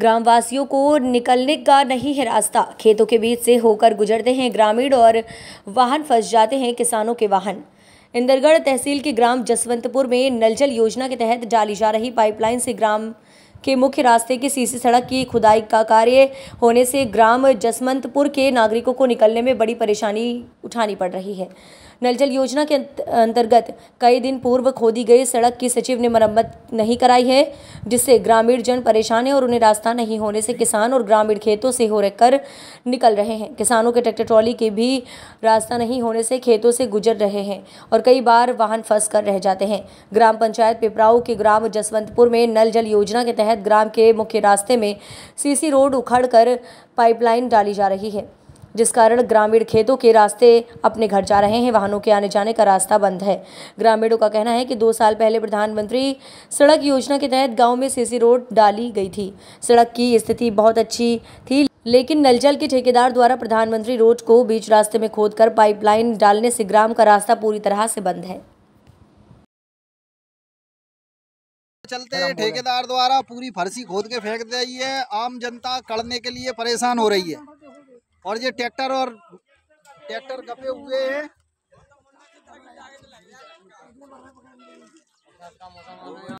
ग्रामवासियों को निकलने का नहीं है रास्ता खेतों के बीच से होकर गुजरते हैं ग्रामीण और वाहन फंस जाते हैं किसानों के वाहन इंदरगढ़ तहसील के ग्राम जसवंतपुर में नल जल योजना के तहत डाली जा रही पाइपलाइन से ग्राम के मुख्य रास्ते की सीसी सड़क की खुदाई का कार्य होने से ग्राम जसवंतपुर के नागरिकों को निकलने में बड़ी परेशानी उठानी पड़ रही है नल जल योजना के अंतर्गत कई दिन पूर्व खोदी गई सड़क की सचिव ने मरम्मत नहीं कराई है जिससे ग्रामीण जन परेशान है और उन्हें रास्ता नहीं होने से किसान और ग्रामीण खेतों से हो कर निकल रहे हैं किसानों के ट्रैक्टर ट्रॉली के भी रास्ता नहीं होने से खेतों से गुजर रहे हैं और कई बार वाहन फंस कर रह जाते हैं ग्राम पंचायत पिपराऊ के ग्राम जसवंतपुर में नल जल योजना के तहत ग्राम के मुख्य रास्ते में सी रोड उखड़ कर पाइपलाइन डाली जा रही है जिस कारण ग्रामीण खेतों के रास्ते अपने घर जा रहे हैं वाहनों के आने जाने का रास्ता बंद है ग्रामीणों का कहना है कि दो साल पहले प्रधानमंत्री सड़क योजना के तहत गाँव में सीसी रोड डाली गई थी सड़क की स्थिति बहुत अच्छी थी लेकिन नलजल के ठेकेदार द्वारा प्रधानमंत्री रोड को बीच रास्ते में खोद पाइपलाइन डालने से ग्राम का रास्ता पूरी तरह से बंद है चलते ठेकेदार द्वारा पूरी फर्सी खोद के फेंक दी है आम जनता कड़ने के लिए परेशान हो रही है और ये ट्रैक्टर और ट्रैक्टर गपे हुए हैं